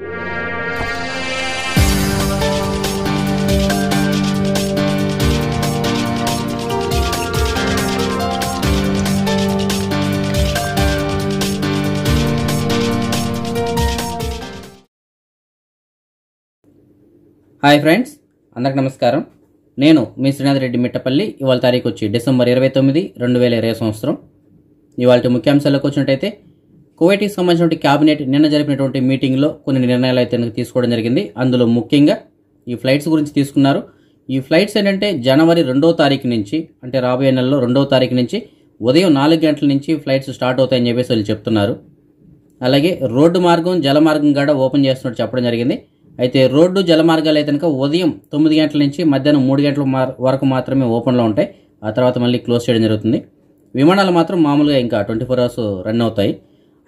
hi friends అందరికి నమస్కారం నేను మీ శ్రీనాథ్ రెడ్డి మిట్టపల్లి ఇవాళ తారీఖు వచ్చి డిసెంబర్ ఇరవై తొమ్మిది రెండు వేల ఇరవై సంవత్సరం ఇవాళ ముఖ్యాంశాల్లోకి వచ్చినట్టయితే కువైటీకి సంబంధించినటువంటి క్యాబినెట్ నిన్న జరిపినటువంటి మీటింగ్లో కొన్ని నిర్ణయాలు అయితే తీసుకోవడం జరిగింది అందులో ముఖ్యంగా ఈ ఫ్లైట్స్ గురించి తీసుకున్నారు ఈ ఫ్లైట్స్ ఏంటంటే జనవరి రెండో తారీఖు నుంచి అంటే రాబోయే నెలలో రెండో తారీఖు నుంచి ఉదయం నాలుగు గంటల నుంచి ఫ్లైట్స్ స్టార్ట్ అవుతాయని చెప్పేసి వాళ్ళు చెప్తున్నారు అలాగే రోడ్డు మార్గం జల మార్గం కూడా ఓపెన్ చేస్తున్నట్టు చెప్పడం జరిగింది అయితే రోడ్డు జల మార్గాలు అయితే కనుక ఉదయం తొమ్మిది గంటల నుంచి మధ్యాహ్నం మూడు గంటల వరకు మాత్రమే ఓపెన్లో ఉంటాయి ఆ తర్వాత మళ్ళీ క్లోజ్ చేయడం జరుగుతుంది విమానాలు మాత్రం మామూలుగా ఇంకా ట్వంటీ ఫోర్ అవర్స్ రన్ అవుతాయి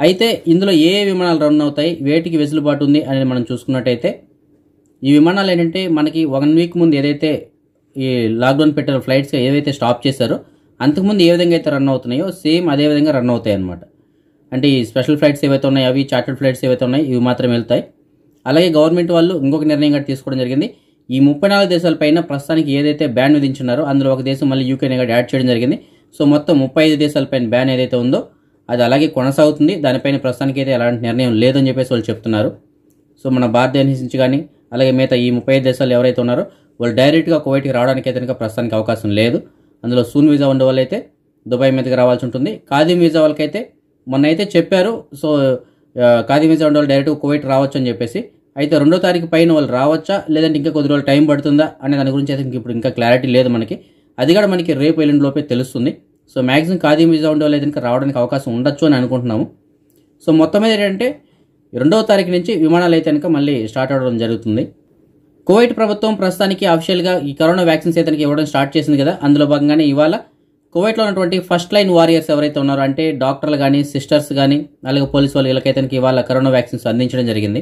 అయితే ఇందులో ఏ విమానాలు రన్ అవుతాయి వేటికి వెసులుబాటు ఉంది అనేది మనం చూసుకున్నట్టయితే ఈ విమానాలు ఏంటంటే మనకి వన్ వీక్ ముందు ఏదైతే ఈ లాక్డౌన్ పెట్టారో ఫ్లైట్స్ ఏవైతే స్టాప్ చేశారో అంతకుముందు ఏ విధంగా అయితే రన్ అవుతున్నాయో సేమ్ అదే విధంగా రన్ అవుతాయి అనమాట అంటే ఈ స్పెషల్ ఫ్లైట్స్ ఏవైతే ఉన్నాయో అవి చార్టర్డ్ ఫ్లైట్స్ ఏవైతే ఉన్నాయో ఇవి మాత్రం వెళ్తాయి అలాగే గవర్నమెంట్ వాళ్ళు ఇంకొక నిర్ణయం కూడా తీసుకోవడం జరిగింది ఈ ముప్పై నాలుగు దేశాలపైన ప్రస్తుతానికి ఏదైతే బ్యాన్ విధించున్నారో అందులో ఒక దేశం మళ్ళీ యూకేని కూడా యాడ్ చేయడం జరిగింది సో మొత్తం ముప్పై ఐదు దేశాలపైన బ్యాన్ ఏదైతే ఉందో అది అలాగే కొనసాగుతుంది దానిపైన ప్రస్తుతానికి అయితే ఎలాంటి నిర్ణయం లేదని చెప్పేసి వాళ్ళు చెప్తున్నారు సో మన భారతదేశం నుంచి కానీ అలాగే మిగతా ఈ ముప్పై దేశాలు ఎవరైతే ఉన్నారో వాళ్ళు డైరెక్ట్గా కువైట్కి రావడానికి అయితే కనుక ప్రస్తుతానికి అవకాశం లేదు అందులో సూన్ వీజా ఉండే వాళ్ళైతే దుబాయ్ మీదకి రావాల్సి ఉంటుంది ఖాదీ వీజా వాళ్ళకైతే మొన్న అయితే చెప్పారు సో ఖాదీ వీజా ఉండే వాళ్ళు డైరెక్ట్ కువైట్ రావచ్చు అని చెప్పేసి అయితే రెండో తారీఖు పైన వాళ్ళు రావచ్చా లేదంటే ఇంకా కొద్ది రోజులు టైం పడుతుందా అనే దాని గురించి అయితే ఇప్పుడు ఇంకా క్లారిటీ లేదు మనకి అది కూడా మనకి రేపు ఎల్లుండి లోపే తెలుస్తుంది సో మ్యాక్సిమం ఖాదీ మ్యూజియం ఉండే వాళ్ళు రావడానికి అవకాశం ఉండొచ్చు అని అనుకుంటున్నాము సో మొత్తం మీద ఏంటంటే రెండవ తారీఖు నుంచి విమానాలు అయితే కనుక మళ్ళీ స్టార్ట్ అవ్వడం జరుగుతుంది కువైట్ ప్రభుత్వం ప్రస్తుతానికి అఫీషియల్గా ఈ కరోనా వ్యాక్సిన్స్ అయితే ఇవ్వడం స్టార్ట్ చేసింది కదా అందులో భాగంగానే ఇవాళ కువైట్లో ఉన్నటువంటి ఫస్ట్ లైన్ వారియర్స్ ఎవరైతే ఉన్నారో అంటే డాక్టర్లు కానీ సిస్టర్స్ కానీ అలాగే పోలీసు వాళ్ళు వీళ్ళకైతే ఇవాళ కరోనా వ్యాక్సిన్స్ అందించడం జరిగింది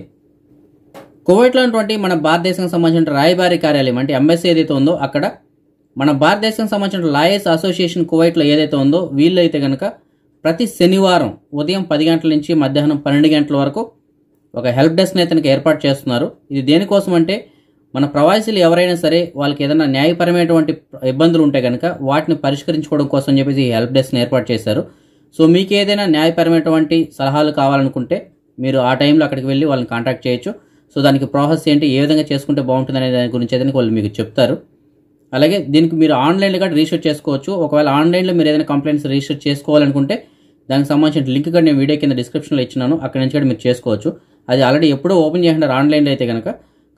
కువైట్లో ఉన్నటువంటి మన భారతదేశానికి సంబంధించిన రాయబారి కార్యాలయం అంటే ఎంఎస్సీ ఏదైతే ఉందో అక్కడ మన భారతదేశం సంబంధించిన లాయర్స్ అసోసియేషన్ కువైట్లో ఏదైతే ఉందో అయితే కనుక ప్రతి శనివారం ఉదయం పది గంటల నుంచి మధ్యాహ్నం పన్నెండు గంటల వరకు ఒక హెల్ప్ డెస్క్ని అయితే ఏర్పాటు చేస్తున్నారు ఇది దేనికోసం అంటే మన ప్రవాసీలు ఎవరైనా సరే వాళ్ళకి ఏదైనా న్యాయపరమైనటువంటి ఇబ్బందులు ఉంటే కనుక వాటిని పరిష్కరించుకోవడం కోసం చెప్పేసి ఈ హెల్ప్ డెస్క్ని ఏర్పాటు చేశారు సో మీకు ఏదైనా న్యాయపరమైనటువంటి సలహాలు కావాలనుకుంటే మీరు ఆ టైంలో అక్కడికి వెళ్ళి వాళ్ళని కాంటాక్ట్ చేయొచ్చు సో దానికి ప్రాసెస్ ఏంటి ఏ విధంగా చేసుకుంటే బాగుంటుంది అనే దాని గురించి అయితే వాళ్ళు మీకు చెప్తారు అలాగే దీనికి మీరు ఆన్లైన్లో కూడా రిజిస్టర్ చేసుకోవచ్చు ఒకవేళ ఆన్లైన్లో మీరు ఏదైనా కంప్లైంట్స్ రిజిస్టర్ చేసుకోవాలనుకుంటే దానికి సంబంధించిన లింక్ కూడా నేను వీడియో కింద డిస్క్రిప్షన్లో ఇచ్చినాను అక్కడ నుంచి కూడా మీరు చేసుకోవచ్చు అది ఆల్రెడీ ఎప్పుడో ఓపెన్ చేసినారు ఆన్లైన్లో అయితే కనుక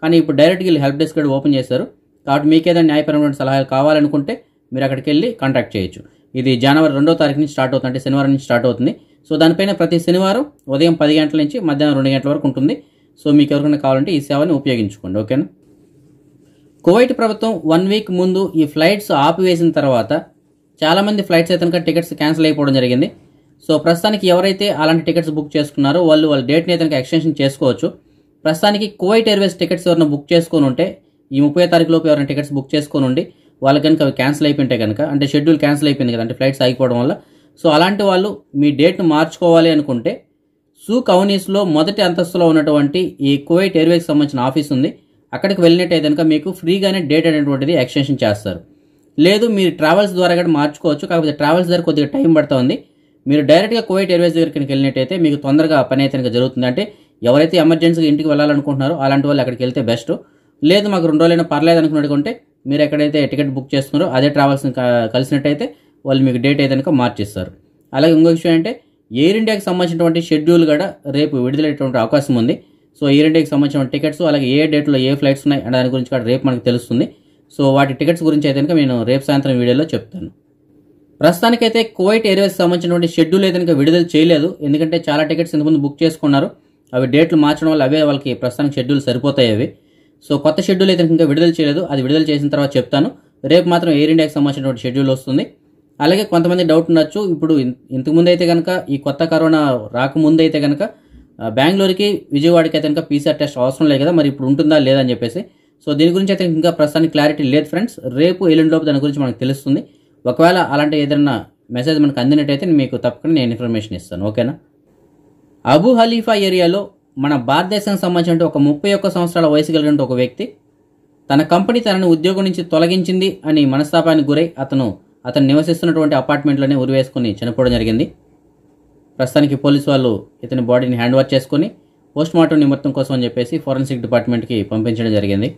కానీ ఇప్పుడు డైరెక్ట్గా వెళ్ళి హెల్ప్ డెస్క్ కూడా ఓపెన్ చేశారు కాబట్టి మీకు ఏదైనా న్యాయపరమైన సలహాలు కావాలనుకుంటే మీరు అక్కడికి వెళ్ళి కాంటాక్ట్ చేయొచ్చు ఇది జనవరి రెండో తారీఖు నుంచి స్టార్ట్ అవుతుంది అంటే శనివారం నుంచి స్టార్ట్ అవుతుంది సో దానిపైన ప్రతి శనివారం ఉదయం పది గంటల నుంచి మధ్యాహ్నం రెండు గంటల వరకు ఉంటుంది సో మీకు ఎవరికైనా కావాలంటే ఈ సేవని ఉపయోగించుకోండి ఓకేనా కువైట్ ప్రభుత్వం వన్ వీక్ ముందు ఈ ఫ్లైట్స్ ఆపివేసిన తర్వాత చాలామంది ఫ్లైట్స్ అయితే టికెట్స్ క్యాన్సిల్ అయిపోవడం జరిగింది సో ప్రస్తుతానికి ఎవరైతే అలాంటి టికెట్స్ బుక్ చేసుకున్నారో వాళ్ళు వాళ్ళ డేట్ని అయితే ఎక్స్టెన్షన్ చేసుకోవచ్చు ప్రస్తుతానికి కువైట్ ఎయిర్వేస్ టికెట్స్ ఎవరైనా బుక్ చేసుకొని ఉంటే ఈ ముప్పై తారీఖులోపు ఎవరైనా టికెట్స్ బుక్ చేసుకొని ఉండి వాళ్ళకి కనుక అవి క్యాన్సిల్ అయిపోయింటే కనుక అంటే షెడ్యూల్ క్యాన్సిల్ అయిపోయింది కదా అంటే ఫ్లైట్స్ ఆగిపోవడం వల్ల సో అలాంటి వాళ్ళు మీ డేట్ను మార్చుకోవాలి అనుకుంటే సూ కౌనీస్లో మొదటి అంతస్తులో ఉన్నటువంటి ఈ కువైట్ ఎయిర్వేస్కి సంబంధించిన ఆఫీస్ ఉంది అక్కడికి వెళ్ళినట్టయితే కనుక మీకు ఫ్రీగానే డేట్ అనేటువంటిది ఎక్స్టెన్షన్ చేస్తారు లేదు మీరు ట్రావెల్స్ ద్వారా కూడా మార్చుకోవచ్చు కాకపోతే ట్రావెల్స్ ద్వారా కొద్దిగా టైం పడుతుంది మీరు డైరెక్ట్గా కోవైట్ ఎయిర్వేస్ దగ్గరికి వెళ్ళినట్టయితే మీకు తొందరగా పని అయితే కనుక జరుగుతుంది అంటే ఎవరైతే ఎమర్జెన్సీగా ఇంటికి వెళ్ళాలనుకుంటున్నారో అలాంటి వాళ్ళు అక్కడికి వెళ్తే బెస్ట్ లేదు మాకు రెండు రోజులైనా పర్లేదు అనుకున్నట్టుకుంటే మీరు ఎక్కడైతే టికెట్ బుక్ చేసుకున్నారో అదే ట్రావెల్స్ కలిసినట్టయితే వాళ్ళు మీకు డేట్ అయితే కనుక మార్చిస్తారు అలాగే ఇంకో విషయం అంటే ఎయిర్ ఇండియాకి సంబంధించినటువంటి షెడ్యూల్ కూడా రేపు విడుదలయ్యేటువంటి అవకాశం ఉంది సో ఈ రెండుకి సంబంధించిన టికెట్స్ అలాగే ఏ డేట్లో ఏ ఫ్లైట్స్ ఉన్నాయి అనే దాని గురించి కూడా రేపు మనకు తెలుస్తుంది సో వాటి టికెట్స్ గురించి అయితే కనుక నేను రేపు సాయంత్రం వీడియోలో చెప్తాను ప్రస్తుతానికైతే కోవిడ్ ఎయిర్వేస్ సంబంధించినటువంటి షెడ్యూల్ అయితే కనుక విడుదల చేయలేదు ఎందుకంటే చాలా టికెట్స్ ఇంతకుముందు బుక్ చేసుకున్నారు అవి డేట్లు మార్చడం వల్ల అవే వాళ్ళకి ప్రస్తుతానికి షెడ్యూల్ సరిపోతాయి అవి సో కొత్త షెడ్యూల్ అయితే ఇంకా విడుదల చేయలేదు అది విడుదల చేసిన తర్వాత చెప్తాను రేపు మాత్రం ఎయిర్ ఇండియాకి సంబంధించినటువంటి షెడ్యూల్ వస్తుంది అలాగే కొంతమంది డౌట్ ఉండొచ్చు ఇప్పుడు ఇంతకుముందు అయితే కనుక ఈ కొత్త కరోనా రాకముందు అయితే కనుక బెంగళూరుకి విజయవాడకి అయితే కనుక పీసీఆర్ టెస్ట్ అవసరం లేదు కదా మరి ఇప్పుడు ఉంటుందా లేదా అని చెప్పేసి సో దీని గురించి అయితే ఇంకా ప్రస్తుతానికి క్లారిటీ లేదు ఫ్రెండ్స్ రేపు లోపు దాని గురించి మనకు తెలుస్తుంది ఒకవేళ అలాంటి ఏదైనా మెసేజ్ మనకు అందినట్టయితే మీకు తప్పకుండా నేను ఇన్ఫర్మేషన్ ఇస్తాను ఓకేనా అబు హలీఫా ఏరియాలో మన భారతదేశానికి సంబంధించిన ఒక ముప్పై ఒక్క సంవత్సరాల వయసు కలిగిన ఒక వ్యక్తి తన కంపెనీ తనని ఉద్యోగం నుంచి తొలగించింది అని మనస్తాపానికి గురై అతను అతను నివసిస్తున్నటువంటి అపార్ట్మెంట్లోనే ఉరివేసుకుని చనిపోవడం జరిగింది ప్రస్తుతానికి పోలీసు వాళ్ళు ఇతని బాడీని హ్యాండ్ వాష్ చేసుకొని పోస్ట్ మార్టం నిమిత్తం కోసం అని చెప్పేసి ఫోరెన్సిక్ డిపార్ట్మెంట్కి పంపించడం జరిగింది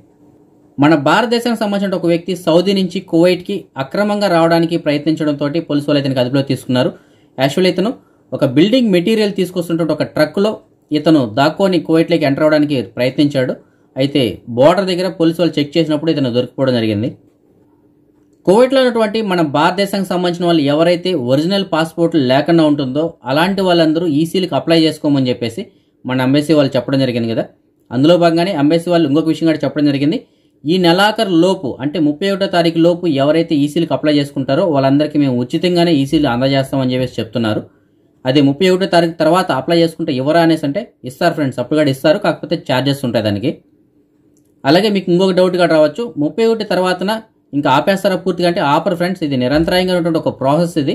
మన భారతదేశానికి సంబంధించిన ఒక వ్యక్తి సౌదీ నుంచి కువైట్కి అక్రమంగా రావడానికి ప్రయత్నించడంతో పోలీసు వాళ్ళు ఇతనికి అదుపులో తీసుకున్నారు యాక్చువల్ ఇతను ఒక బిల్డింగ్ మెటీరియల్ తీసుకొస్తున్నటువంటి ఒక ట్రక్లో ఇతను దాక్కుని కువైట్లోకి ఎంటర్ అవడానికి ప్రయత్నించాడు అయితే బోర్డర్ దగ్గర పోలీసు వాళ్ళు చెక్ చేసినప్పుడు ఇతను దొరికిపోవడం జరిగింది కోవిడ్లో ఉన్నటువంటి మన భారతదేశానికి సంబంధించిన వాళ్ళు ఎవరైతే ఒరిజినల్ పాస్పోర్ట్ లేకుండా ఉంటుందో అలాంటి వాళ్ళందరూ ఈసీలకు అప్లై చేసుకోమని చెప్పేసి మన అంబేసీ వాళ్ళు చెప్పడం జరిగింది కదా అందులో భాగంగానే అంబేసీ వాళ్ళు ఇంకొక విషయం కూడా చెప్పడం జరిగింది ఈ నెలాఖరు లోపు అంటే ముప్పై ఒకటో తారీఖు లోపు ఎవరైతే ఈసీలకు అప్లై చేసుకుంటారో వాళ్ళందరికీ మేము ఉచితంగానే ఈసీలు అందజేస్తామని చెప్పేసి చెప్తున్నారు అది ముప్పై ఒకటో తారీఖు తర్వాత అప్లై చేసుకుంటే ఇవ్వరా అనేసి అంటే ఇస్తారు ఫ్రెండ్స్ అప్పుడు కూడా ఇస్తారు కాకపోతే ఛార్జెస్ ఉంటాయి దానికి అలాగే మీకు ఇంకొక డౌట్ కూడా రావచ్చు ముప్పై ఒకటి తర్వాతన ఇంకా ఆపేస్తారా పూర్తిగా అంటే ఆపర్ ఫ్రెండ్స్ ఇది నిరంతరాయంగా ఉన్నటువంటి ఒక ప్రాసెస్ ఇది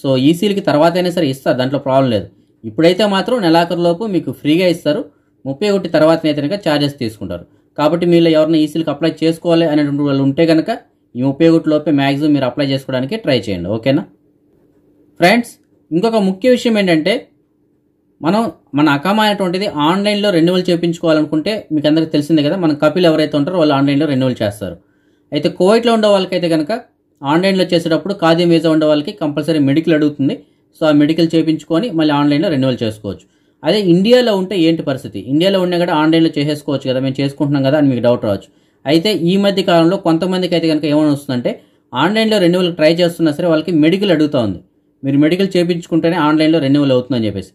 సో ఈసీలకి తర్వాత అయినా సరే ఇస్తారు దాంట్లో ప్రాబ్లం లేదు ఇప్పుడైతే మాత్రం నెలాఖరులోపు మీకు ఫ్రీగా ఇస్తారు ముప్పై ఒకటి అయితే కనుక ఛార్జెస్ తీసుకుంటారు కాబట్టి మీరు ఎవరైనా ఈసీలకు అప్లై చేసుకోవాలి అనేటువంటి వాళ్ళు ఉంటే కనుక ఈ ముప్పై ఒకటి లోపే మ్యాక్సిమం మీరు అప్లై చేసుకోవడానికి ట్రై చేయండి ఓకేనా ఫ్రెండ్స్ ఇంకొక ముఖ్య విషయం ఏంటంటే మనం మన అకామ అయినటువంటిది ఆన్లైన్లో రెన్యువల్ చేయించుకోవాలనుకుంటే మీకు అందరికీ తెలిసిందే కదా మన కపిల్ ఎవరైతే ఉంటారో వాళ్ళు ఆన్లైన్లో రెన్యువల్ చేస్తారు అయితే కోవిట్లో ఉండే వాళ్ళకైతే కనుక ఆన్లైన్లో చేసేటప్పుడు ఖాదీ మీద ఉండే వాళ్ళకి కంపల్సరీ మెడికల్ అడుగుతుంది సో ఆ మెడికల్ చేయించుకొని మళ్ళీ ఆన్లైన్లో రెన్యువల్ చేసుకోవచ్చు అదే ఇండియాలో ఉంటే ఏంటి పరిస్థితి ఇండియాలో ఉన్నా కూడా ఆన్లైన్లో చేసేసుకోవచ్చు కదా మేము చేసుకుంటున్నాం కదా అని మీకు డౌట్ రావచ్చు అయితే ఈ మధ్య కాలంలో కొంతమందికి అయితే కనుక ఏమైనా వస్తుందంటే ఆన్లైన్లో రెన్యువల్ ట్రై చేస్తున్నా సరే వాళ్ళకి మెడికల్ అడుగుతూ ఉంది మీరు మెడికల్ చేయించుకుంటేనే ఆన్లైన్లో రెన్యువల్ అవుతుందని చెప్పేసి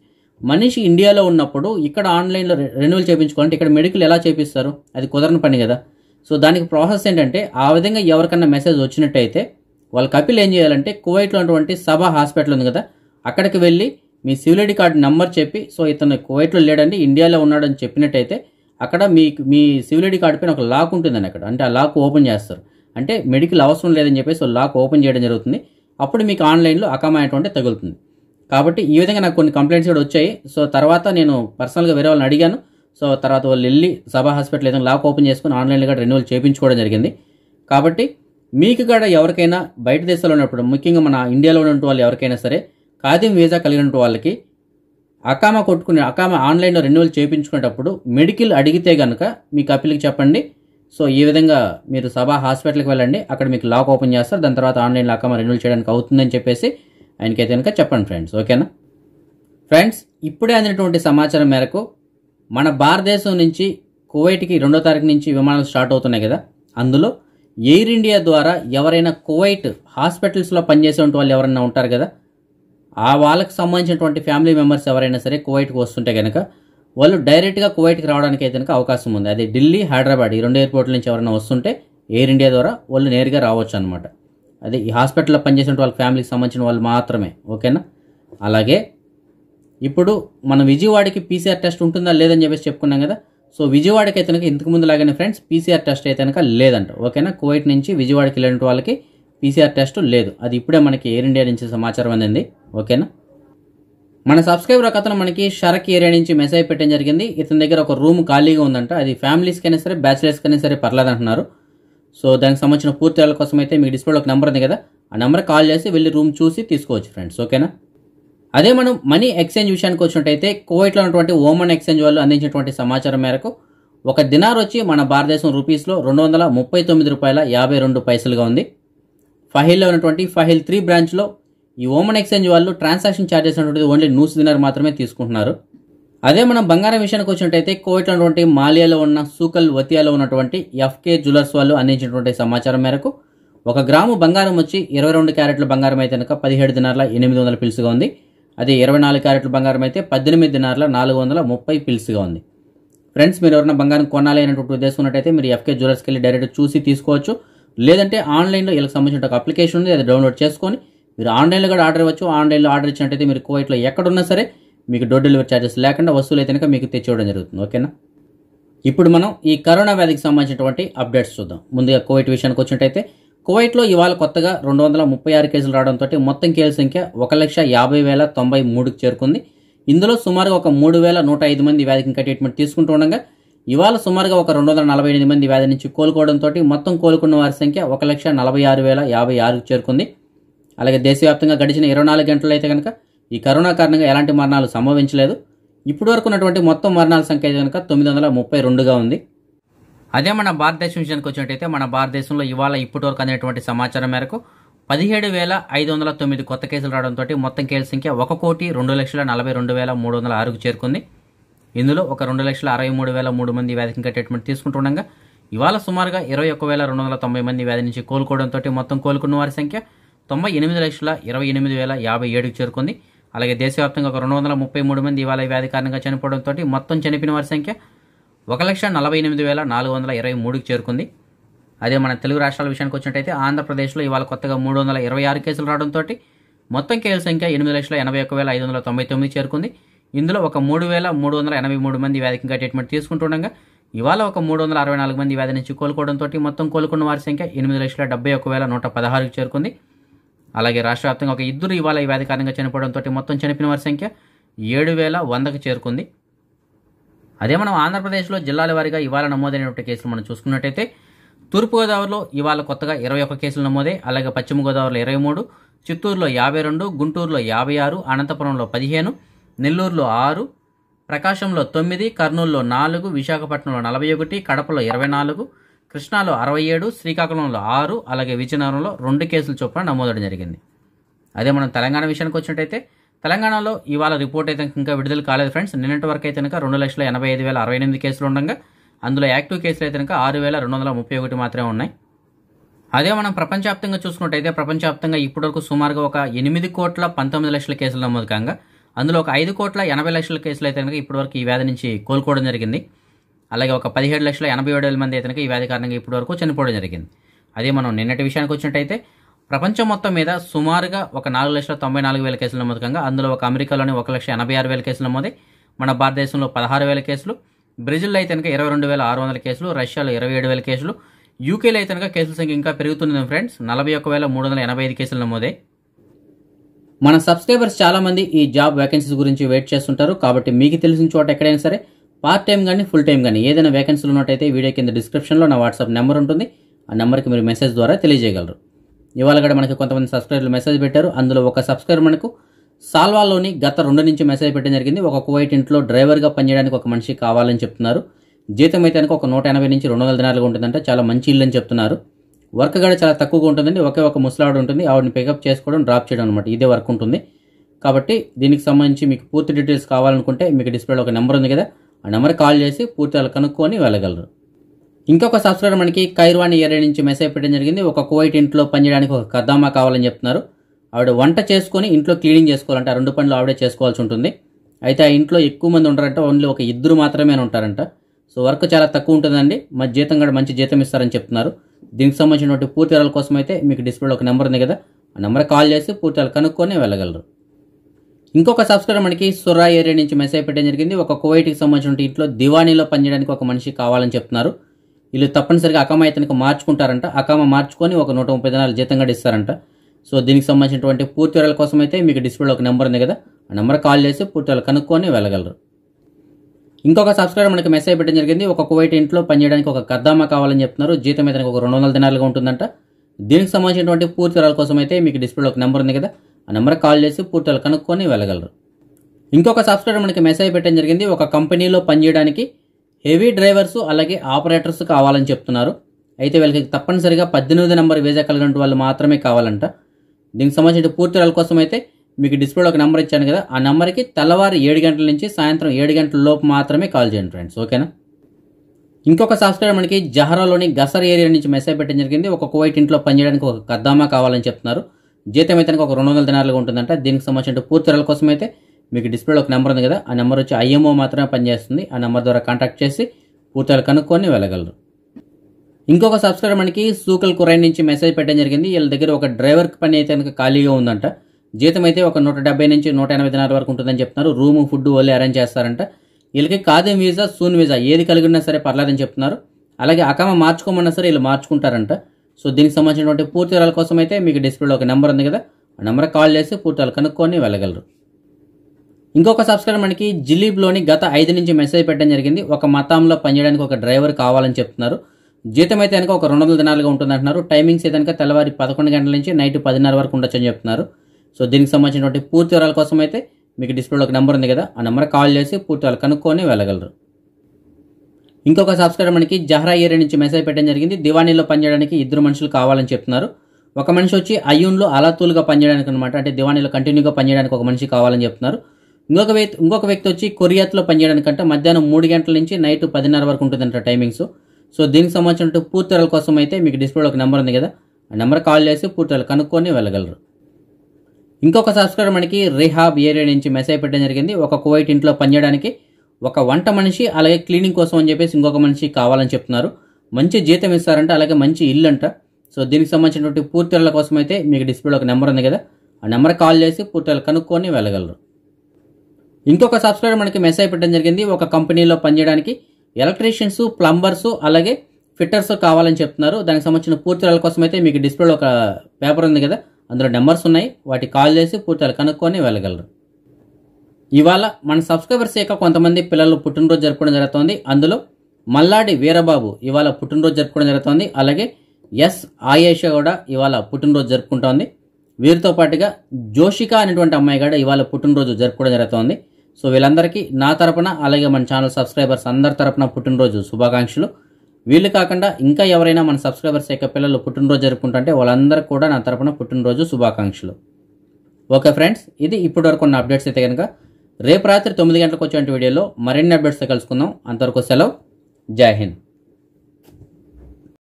మనిషి ఇండియాలో ఉన్నప్పుడు ఇక్కడ ఆన్లైన్లో రెన్యువల్ చేయించుకోవాలంటే ఇక్కడ మెడికల్ ఎలా చేపిస్తారు అది కుదరని పని కదా సో దానికి ప్రాసెస్ ఏంటంటే ఆ విధంగా ఎవరికన్నా మెసేజ్ వచ్చినట్టయితే వాళ్ళ కపిల్ ఏం చేయాలంటే కువైట్లో ఉన్నటువంటి సభ హాస్పిటల్ ఉంది కదా అక్కడికి వెళ్ళి మీ సివిల్ ఐడి కార్డు నెంబర్ చెప్పి సో ఇతను కువైట్లో లేడండి ఇండియాలో ఉన్నాడని చెప్పినట్టయితే అక్కడ మీ మీ సివిల్ ఐడి కార్డు పైన ఒక లాక్ ఉంటుందని అక్కడ అంటే ఆ లాక్ ఓపెన్ చేస్తారు అంటే మెడికల్ అవసరం లేదని చెప్పేసి లాక్ ఓపెన్ చేయడం జరుగుతుంది అప్పుడు మీకు ఆన్లైన్లో అకామా తగులుతుంది కాబట్టి ఈ విధంగా నాకు కొన్ని కంప్లైంట్స్ కూడా వచ్చాయి సో తర్వాత నేను పర్సనల్గా వేరే వాళ్ళని అడిగాను సో తర్వాత వాళ్ళు వెళ్ళి సభా హాస్పిటల్ ఏదైనా లాక్ ఓపెన్ చేసుకుని ఆన్లైన్లో కూడా రెన్యువల్ చేయించుకోవడం జరిగింది కాబట్టి మీకు కూడా ఎవరికైనా బయట దేశాల్లో ఉన్నప్పుడు ముఖ్యంగా మన ఇండియాలో ఉన్న వాళ్ళు ఎవరికైనా సరే ఖాదీం వీసా కలిగిన వాళ్ళకి అకామ కొట్టుకునే అకామ ఆన్లైన్లో రెన్యువల్ చేయించుకునేటప్పుడు మెడికల్ అడిగితే కనుక మీ కపిల్కి చెప్పండి సో ఈ విధంగా మీరు సభా హాస్పిటల్కి వెళ్ళండి అక్కడ మీకు లాక్ ఓపెన్ చేస్తారు దాని తర్వాత ఆన్లైన్లో అకామ రెన్యువల్ చేయడానికి అవుతుందని చెప్పేసి ఆయనకైతే కనుక చెప్పండి ఫ్రెండ్స్ ఓకేనా ఫ్రెండ్స్ ఇప్పుడే అందినటువంటి సమాచారం మేరకు మన భారతదేశం నుంచి కువైట్కి రెండో తారీఖు నుంచి విమానాలు స్టార్ట్ అవుతున్నాయి కదా అందులో ఎయిర్ ఇండియా ద్వారా ఎవరైనా కువైట్ హాస్పిటల్స్లో పనిచేసేటువంటి వాళ్ళు ఎవరైనా ఉంటారు కదా ఆ వాళ్ళకి సంబంధించినటువంటి ఫ్యామిలీ మెంబర్స్ ఎవరైనా సరే కువైట్కి వస్తుంటే కనుక వాళ్ళు డైరెక్ట్గా కువైట్కి రావడానికి అయితే కనుక అవకాశం ఉంది అది ఢిల్లీ హైదరాబాద్ ఈ రెండు ఎయిర్పోర్ట్ల నుంచి ఎవరైనా వస్తుంటే ఎయిర్ ఇండియా ద్వారా వాళ్ళు నేరుగా రావచ్చు అనమాట అది ఈ హాస్పిటల్లో పనిచేసిన వాళ్ళ ఫ్యామిలీకి సంబంధించిన వాళ్ళు మాత్రమే ఓకేనా అలాగే ఇప్పుడు మన విజయవాడకి పీసీఆర్ టెస్ట్ ఉంటుందా లేదని చెప్పేసి చెప్పుకున్నాం కదా సో విజయవాడకి అయితే కనుక ఇంతకు ముందు లాగానే ఫ్రెండ్స్ పీసీఆర్ టెస్ట్ అయితే కనుక లేదంట ఓకేనా కోవిడ్ నుంచి విజయవాడకి వెళ్ళిన వాళ్ళకి పీసీఆర్ టెస్ట్ లేదు అది ఇప్పుడే మనకి ఎయిర్ ఇండియా నుంచి సమాచారం అందింది ఓకేనా మన సబ్స్క్రైబర్ ఒక అతను మనకి షరక్ ఏరియా నుంచి మెసేజ్ పెట్టడం జరిగింది ఇతని దగ్గర ఒక రూమ్ ఖాళీగా ఉందంట అది ఫ్యామిలీస్కైనా సరే బ్యాచిలర్స్కైనా సరే పర్లేదు అంటున్నారు సో దానికి సంబంధించిన పూర్తి కోసం అయితే మీకు డిస్ప్లేలో ఒక నెంబర్ ఉంది కదా ఆ నెంబర్ కాల్ చేసి వెళ్ళి రూమ్ చూసి తీసుకోవచ్చు ఫ్రెండ్స్ ఓకేనా అదే మనం మనీ ఎక్స్చేంజ్ విషయానికి వచ్చినట్టయితే కువైట్లో ఉన్నటువంటి ఓమన్ ఎక్స్చేంజ్ వాళ్ళు అందించినటువంటి సమాచారం మేరకు ఒక దినార్ వచ్చి మన భారతదేశం రూపీస్లో రెండు వందల ముప్పై తొమ్మిది రూపాయల యాభై రెండు పైసలుగా ఉంది ఫహిల్లో ఉన్నటువంటి ఫహిల్ త్రీ బ్రాంచ్లో ఈ ఓమన్ ఎక్స్చేంజ్ వాళ్ళు ట్రాన్సాక్షన్ ఛార్జెస్ అనేటువంటిది ఓన్లీ నూస్ దినార్ మాత్రమే తీసుకుంటున్నారు అదే మనం బంగారం విషయానికి వచ్చినట్టయితే కోవిట్లో ఉన్నటువంటి మాలియాలో ఉన్న సూకల్ వతియాలో ఉన్నటువంటి ఎఫ్కే జ్యువెలర్స్ వాళ్ళు అందించినటువంటి సమాచారం మేరకు ఒక గ్రాము బంగారం వచ్చి ఇరవై రెండు క్యారెట్ల బంగారం అయితే కనుక పదిహేడు దినార్ల ఎనిమిది వందల పిలుసుగా ఉంది అదే ఇరవై నాలుగు క్యారెట్ల బంగారం అయితే పద్దెనిమిది దినార్ల నాలుగు వందల ముప్పై పిల్స్గా ఉంది ఫ్రెండ్స్ మీరు ఎవరైనా బంగారం కొనాలి అనేటువంటి ఉద్దేశం ఉన్నట్టయితే మీరు ఎఫ్కే జ్యువెలర్స్కి వెళ్ళి డైరెక్ట్ చూసి తీసుకోవచ్చు లేదంటే ఆన్లైన్లో ఇలా సంబంధించిన ఒక అప్లికేషన్ ఉంది అది డౌన్లోడ్ చేసుకొని మీరు ఆన్లైన్లో కూడా ఆర్డర్ ఇవ్వచ్చు ఆన్లైన్లో ఆర్డర్ ఇచ్చినట్టయితే మీరు కువైట్లో ఎక్కడున్నా సరే మీకు డోర్ డెలివరీ ఛార్జెస్ లేకుండా వస్తువులు అయితే మీకు తెచ్చివ్వడం జరుగుతుంది ఓకేనా ఇప్పుడు మనం ఈ కరోనా వ్యాధికి సంబంధించినటువంటి అప్డేట్స్ చూద్దాం ముందుగా కోవిడ్ విషయానికి వచ్చినట్టయితే కువైట్లో ఇవాళ కొత్తగా రెండు వందల ముప్పై ఆరు కేసులు రావడంతో మొత్తం కేసుల సంఖ్య ఒక లక్ష యాభై వేల తొంభై మూడుకు చేరుకుంది ఇందులో సుమారుగా ఒక మూడు వేల నూట ఐదు మంది వ్యాధికి ఇంకా ట్రీట్మెంట్ తీసుకుంటూ ఉండగా ఇవాళ సుమారుగా ఒక రెండు వందల నలభై ఎనిమిది మంది వ్యాధి నుంచి కోలుకోవడంతో మొత్తం కోలుకున్న వారి సంఖ్య ఒక లక్ష నలభై ఆరు వేల యాభై ఆరుకు చేరుకుంది అలాగే దేశవ్యాప్తంగా గడిచిన ఇరవై నాలుగు గంటలు అయితే కనుక ఈ కరోనా కారణంగా ఎలాంటి మరణాలు సంభవించలేదు ఇప్పటివరకు ఉన్నటువంటి మొత్తం మరణాల సంఖ్య అయితే కనుక తొమ్మిది వందల ముప్పై రెండుగా ఉంది అదే మన భారతదేశం విషయానికి వచ్చినట్టయితే మన భారతదేశంలో ఇవాళ ఇప్పటి వరకు అనేటువంటి సమాచారం మేరకు పదిహేడు వేల ఐదు వందల తొమ్మిది కొత్త కేసులు రావడంతో మొత్తం కేసుల సంఖ్య ఒక కోటి రెండు లక్షల నలభై రెండు వేల మూడు వందల ఆరుకు చేరుకుంది ఇందులో ఒక రెండు లక్షల అరవై మూడు వేల మూడు మంది వ్యాధికి ట్రీట్మెంట్ తీసుకుంటుండగా ఇవాళ సుమారుగా ఇరవై ఒక్క వేల రెండు వందల తొంభై మంది వ్యాధి నుంచి కోలుకోవడంతో మొత్తం కోలుకున్న వారి సంఖ్య తొంభై ఎనిమిది లక్షల ఇరవై ఎనిమిది వేల యాభై ఏడుకు చేరుకుంది అలాగే దేశవ్యాప్తంగా ఒక రెండు వందల ముప్పై మూడు మంది ఇవాళ వ్యాధి కారణంగా చనిపోవడంతో మొత్తం చనిపోయిన వారి సంఖ్య ఒక లక్ష నలభై ఎనిమిది వేల నాలుగు వందల ఇరవై మూడుకి చేరుకుంది అదే మన తెలుగు రాష్ట్రాల విషయానికి వచ్చినట్టయితే ఆంధ్రప్రదేశ్లో ఇవాళ కొత్తగా మూడు వందల ఇరవై ఆరు కేసులు రావడంతో మొత్తం కేసుల సంఖ్య ఎనిమిది లక్షల ఎనభై ఒక వేల ఐదు వందల తొంభై తొమ్మిది చేరుకుంది ఇందులో ఒక మూడు వేల మూడు వందల ఎనభై మూడు మంది వ్యాధికంగా ట్రీట్మెంట్ తీసుకుంటుండగా ఇవాళ ఒక మూడు వందల అరవై నాలుగు మంది వ్యాధి నుంచి కోలుకోవడంతో మొత్తం కోలుకున్న వారి సంఖ్య ఎనిమిది లక్షల డెబ్బై ఒక వేల నూట పదహారుకి చేరుకుంది అలాగే రాష్ట్ర వ్యాప్తంగా ఒక ఇద్దరు ఇవాళ ఈ వ్యాధి కారణంగా చనిపోవడంతో మొత్తం చనిపోయిన వారి సంఖ్య ఏడు వేల వందకు చేరుకుంది అదే మనం ఆంధ్రప్రదేశ్లో జిల్లాల వారీగా ఇవాళ నమోదైనటువంటి కేసులు మనం చూసుకున్నట్టయితే తూర్పుగోదావరిలో ఇవాళ కొత్తగా ఇరవై ఒక్క కేసులు నమోదే అలాగే పశ్చిమ గోదావరిలో ఇరవై మూడు చిత్తూరులో యాభై రెండు గుంటూరులో యాభై ఆరు అనంతపురంలో పదిహేను నెల్లూరులో ఆరు ప్రకాశంలో తొమ్మిది కర్నూలులో నాలుగు విశాఖపట్నంలో నలభై ఒకటి కడపలో ఇరవై నాలుగు కృష్ణాలో అరవై ఏడు శ్రీకాకుళంలో ఆరు అలాగే విజయనగరంలో రెండు కేసులు చొప్పున నమోదవడం జరిగింది అదే మనం తెలంగాణ విషయానికి వచ్చినట్టయితే తెలంగాణలో ఇవాళ రిపోర్ట్ అయితే ఇంకా విడుదల కాలేదు ఫ్రెండ్స్ నిన్నటి వరకు అయితే కనుక రెండు లక్షల ఎనభై ఐదు వేల అరవై ఎనిమిది కేసులు ఉండగా అందులో యాక్టివ్ కేసులు అయితే కనుక ఆరు వేల రెండు వందల ముప్పై ఒకటి మాత్రమే ఉన్నాయి అదే మనం ప్రపంచవ్యాప్తంగా చూసుకున్నట్టయితే ప్రపంచవ్యాప్తంగా ఇప్పటివరకు సుమారుగా ఒక ఎనిమిది కోట్ల పంతొమ్మిది లక్షల కేసులు నమోదు కాగా అందులో ఒక ఐదు కోట్ల ఎనభై లక్షల కేసులు అయితే కనుక ఇప్పటివరకు ఈ వ్యాధి నుంచి కోలుకోవడం జరిగింది అలాగే ఒక పదిహేడు లక్షల ఎనభై ఏడు వేల మంది అయితే కనుక ఈ వ్యాధి కారణంగా ఇప్పటివరకు చనిపోవడం జరిగింది అదే మనం నిన్నటి విషయానికి వచ్చినట్టయితే ప్రపంచం మొత్తం మీద సుమారుగా ఒక నాలుగు లక్షల తొంభై నాలుగు వేల కేసులు నమోదు కాగా అందులో ఒక అమెరికాలోని ఒక లక్ష ఎనభై ఆరు వేల కేసులు నమోదై మన భారతదేశంలో పదహారు వేల కేసులు బ్రెజిల్లో అయితే కనుక ఇరవై రెండు వేల ఆరు వందల కేసులు రష్యాలో ఇరవై ఏడు వేల కేసులు యూకేలో అయితే కనుక కేసుల సంఖ్య ఇంకా పెరుగుతుంది ఫ్రెండ్స్ నలభై ఒక వేల మూడు వందల ఎనభై ఐదు కేసులు నమోదే మన సబ్స్క్రైబర్స్ చాలామంది ఈ జాబ్ వేకెన్సీస్ గురించి వెయిట్ చేస్తుంటారు కాబట్టి మీకు తెలిసిన చోట ఎక్కడైనా సరే పార్ట్ టైం కానీ ఫుల్ టైం కానీ ఏదైనా వేకెన్సీలు ఉన్నట్టయితే వీడియో కింద డిస్క్రిప్షన్లో నా వాట్సాప్ నెంబర్ ఉంటుంది ఆ నెంబర్కి మీరు మెసేజ్ ద్వారా తెలియజేయగలరు ఇవాళ కూడా మనకి కొంతమంది సబ్స్క్రైబర్లు మెసేజ్ పెట్టారు అందులో ఒక సబ్స్క్రైబర్ మనకు సాల్వాలోని గత రెండు నుంచి మెసేజ్ పెట్టడం జరిగింది ఒక కువైట్ ఇంట్లో డ్రైవర్గా పనిచేయడానికి ఒక మనిషి కావాలని చెప్తున్నారు జీతం అయితే ఒక నూట ఎనభై నుంచి రెండు వందల దినాలుగా ఉంటుందంటే చాలా మంచి ఇల్లు అని చెప్తున్నారు వర్క్ కూడా చాలా తక్కువగా ఉంటుందండి ఒకే ఒక ముసలాడు ఉంటుంది ఆవిడని పికప్ చేసుకోవడం డ్రాప్ చేయడం అనమాట ఇదే వర్క్ ఉంటుంది కాబట్టి దీనికి సంబంధించి మీకు పూర్తి డీటెయిల్స్ కావాలనుకుంటే మీకు డిస్ప్లేలో ఒక నెంబర్ ఉంది కదా ఆ నెంబర్ కాల్ చేసి పూర్తి వాళ్ళు కనుక్కొని వెళ్ళగలరు ఇంకొక సబ్స్క్రైబర్ మనకి కైర్వాణి ఏరియా నుంచి మెసేజ్ పెట్టడం జరిగింది ఒక కోయిట్ ఇంట్లో పనిచేయడానికి ఒక కద్దామా కావాలని చెప్తున్నారు ఆవిడ వంట చేసుకొని ఇంట్లో క్లీనింగ్ ఆ రెండు పనులు ఆవిడే చేసుకోవాల్సి ఉంటుంది అయితే ఆ ఇంట్లో ఎక్కువ మంది ఉంటారంట ఓన్లీ ఒక ఇద్దరు మాత్రమే ఉంటారంట సో వర్క్ చాలా తక్కువ ఉంటుందండి మా జీతం కూడా మంచి జీతం ఇస్తారని చెప్తున్నారు దీనికి సంబంధించినటువంటి పూర్తి వివరాల కోసం అయితే మీకు డిస్ప్లేలో ఒక నెంబర్ ఉంది కదా ఆ నెంబర్ కాల్ చేసి పూర్తి కనుక్కొని వెళ్ళగలరు ఇంకొక సబ్స్క్రైబర్ మనకి సుర్రా ఏరియా నుంచి మెసేజ్ పెట్టడం జరిగింది ఒక కోవైట్కి సంబంధించిన ఇంట్లో దివాణిలో పనిచేయడానికి ఒక మనిషి కావాలని చెప్తున్నారు వీళ్ళు తప్పనిసరిగా అకామ ఇతనికి మార్చుకుంటారంట అకామ మార్చుకొని ఒక నూట ముప్పై దినాలు జీతంగా ఇస్తారంట సో దీనికి సంబంధించినటువంటి పూర్తి వివరాల కోసం అయితే మీకు డిస్ప్లేలో ఒక నెంబర్ ఉంది కదా ఆ నెంబర్ కాల్ చేసి పూర్తి వివరాలు కనుక్కొని వెళ్ళగలరు ఇంకొక సబ్స్క్రైబర్ మనకి మెసేజ్ పెట్టడం జరిగింది ఒక కువైట్ ఇంట్లో పనిచేయడానికి ఒక కద్దామా కావాలని చెప్తున్నారు జీతం ఇతనికి ఒక రెండు వందల దినాలుగా ఉంటుందంట దీనికి సంబంధించినటువంటి పూర్తి వివరాల కోసం అయితే మీకు డిస్ప్లేలో ఒక నెంబర్ ఉంది కదా ఆ నెంబర్ కాల్ చేసి పూర్తి వివరాలు కనుక్కొని వెళ్ళగలరు ఇంకొక సబ్స్క్రైబర్ మనకి మెసేజ్ పెట్టడం జరిగింది ఒక కంపెనీలో పనిచేయడానికి హెవీ డ్రైవర్స్ అలాగే ఆపరేటర్స్ కావాలని చెప్తున్నారు అయితే వీళ్ళకి తప్పనిసరిగా పద్దెనిమిది నెంబర్ వేజా కలిగిన వాళ్ళు మాత్రమే కావాలంట దీనికి సంబంధించిన పూర్తి వివరాల కోసం అయితే మీకు డిస్ప్లేలో ఒక నెంబర్ ఇచ్చాను కదా ఆ నెంబర్కి తెల్లవారు ఏడు గంటల నుంచి సాయంత్రం ఏడు గంటల లోపు మాత్రమే కాల్ చేయండి ఫ్రెండ్స్ ఓకేనా ఇంకొక సాఫ్ట్వేర్ మనకి జహరాలోని గసర్ ఏరియా నుంచి మెసేజ్ పెట్టడం జరిగింది ఒక కువైట్ ఇంట్లో పనిచేయడానికి ఒక కద్దామా కావాలని చెప్తున్నారు జీతం అయితే ఒక రెండు వందల దినాలుగా ఉంటుందంట దీనికి సంబంధించిన పూర్తి వివరాల కోసం అయితే మీకు డిస్ప్లేలో ఒక నెంబర్ ఉంది కదా ఆ నెంబర్ వచ్చి ఐఎంఓ మాత్రమే పనిచేస్తుంది ఆ నెంబర్ ద్వారా కాంటాక్ట్ చేసి పూర్తిగా కనుక్కొని వెళ్ళగలరు ఇంకొక సబ్స్క్రైబర్ మనకి సూకల్ కురై నుంచి మెసేజ్ పెట్టడం జరిగింది వీళ్ళ దగ్గర ఒక డ్రైవర్కి పని అయితే కనుక ఖాళీగా ఉందంట జీతం అయితే ఒక నూట నుంచి నూట ఎనభై దినాల వరకు ఉంటుందని చెప్తున్నారు రూమ్ ఫుడ్ వాళ్ళు అరేంజ్ చేస్తారంట వీళ్ళకి కాదే వీసా సూన్ వీసా ఏది కలిగి ఉన్నా సరే పర్లేదని చెప్తున్నారు అలాగే అకామ మార్చుకోమన్నా సరే వీళ్ళు మార్చుకుంటారంట సో దీనికి సంబంధించినటువంటి పూర్తి వివరాల కోసం అయితే మీకు డిస్ప్లేలో ఒక నెంబర్ ఉంది కదా ఆ నెంబర్కి కాల్ చేసి పూర్తి కనుక్కొని వెళ్ళగలరు ఇంకొక సబ్స్క్రైబర్ మనకి జిలీబ్లోని గత ఐదు నుంచి మెసేజ్ పెట్టడం జరిగింది ఒక మతంలో పనిచేయడానికి ఒక డ్రైవర్ కావాలని చెప్తున్నారు జీతం అయితే కనుక ఒక రెండు వందల దినాలుగా ఉంటుంది అంటున్నారు టైమింగ్స్ అయితే కనుక తెల్లవారి పదకొండు గంటల నుంచి నైట్ పదిన్నర వరకు ఉండొచ్చు అని చెప్తున్నారు సో దీనికి సంబంధించినటువంటి పూర్తి వివరాల కోసం అయితే మీకు డిస్ప్లేలో ఒక నెంబర్ ఉంది కదా ఆ నెంబర్ కాల్ చేసి పూర్తి వివరాలు కనుక్కొని వెళ్ళగలరు ఇంకొక సబ్స్క్రైబర్ మనకి జహ్రా ఏరియా నుంచి మెసేజ్ పెట్టడం జరిగింది దివాణీలో పనిచేయడానికి ఇద్దరు మనుషులు కావాలని చెప్తున్నారు ఒక మనిషి వచ్చి అయ్యూన్లో అలతూలుగా పనిచేయడానికి అనమాట అంటే దివాణీలో కంటిన్యూగా పనిచేయడానికి ఒక మనిషి కావాలని చెప్తున్నారు ఇంకొక వ్యక్తి ఇంకొక వ్యక్తి వచ్చి కొరియాత్లో పనిచేయడానికంటే మధ్యాహ్నం మూడు గంటల నుంచి నైట్ పదిన్నర వరకు ఉంటుందంట టైమింగ్స్ సో దీనికి సంబంధించిన పూర్తిరల కోసం అయితే మీకు డిస్ప్లేలో ఒక నెంబర్ ఉంది కదా ఆ నెంబర్ కాల్ చేసి పూర్తిరలు కనుక్కొని వెళ్ళగలరు ఇంకొక సబ్స్క్రైబర్ మనకి రిహాబ్ ఏరియా నుంచి మెసేజ్ పెట్టడం జరిగింది ఒక కువైట్ ఇంట్లో పనిచేయడానికి ఒక వంట మనిషి అలాగే క్లీనింగ్ కోసం అని చెప్పేసి ఇంకొక మనిషి కావాలని చెప్తున్నారు మంచి జీతం ఇస్తారంట అలాగే మంచి ఇల్లు అంట సో దీనికి సంబంధించినటువంటి పూర్తిల కోసం అయితే మీకు డిస్ప్లేలో ఒక నెంబర్ ఉంది కదా ఆ నెంబర్ కాల్ చేసి పూర్తిలు కనుక్కొని వెళ్ళగలరు ఇంకొక సబ్స్క్రైబర్ మనకి మెసేజ్ పెట్టడం జరిగింది ఒక కంపెనీలో పనిచేయడానికి ఎలక్ట్రీషియన్స్ ప్లంబర్స్ అలాగే ఫిట్టర్స్ కావాలని చెప్తున్నారు దానికి సంబంధించిన పూర్తిరాల కోసం అయితే మీకు డిస్ప్లేలో ఒక పేపర్ ఉంది కదా అందులో నెంబర్స్ ఉన్నాయి వాటి కాల్ చేసి పూర్తి కనుక్కొని వెళ్ళగలరు ఇవాళ మన సబ్స్క్రైబర్స్ యొక్క కొంతమంది పిల్లలు పుట్టినరోజు జరుపుకోవడం జరుగుతోంది అందులో మల్లాడి వీరబాబు ఇవాళ పుట్టినరోజు జరుపుకోవడం జరుగుతోంది అలాగే ఎస్ ఆయేష కూడా ఇవాళ పుట్టినరోజు జరుపుకుంటోంది వీరితో పాటుగా జోషిక అనేటువంటి అమ్మాయి కూడా ఇవాళ పుట్టినరోజు జరుపుకోవడం జరుగుతోంది సో వీళ్ళందరికీ నా తరపున అలాగే మన ఛానల్ సబ్స్క్రైబర్స్ అందరి తరపున పుట్టినరోజు శుభాకాంక్షలు వీళ్ళు కాకుండా ఇంకా ఎవరైనా మన సబ్స్క్రైబర్స్ యొక్క పిల్లలు పుట్టినరోజు జరుపుకుంటుంటే వాళ్ళందరికీ కూడా నా తరపున పుట్టినరోజు శుభాకాంక్షలు ఓకే ఫ్రెండ్స్ ఇది ఇప్పటి వరకు ఉన్న అప్డేట్స్ అయితే కనుక రేపు రాత్రి తొమ్మిది గంటలకు వచ్చే వీడియోలో మరిన్ని అప్డేట్స్తో కలుసుకుందాం అంతవరకు సెలవు జై హింద్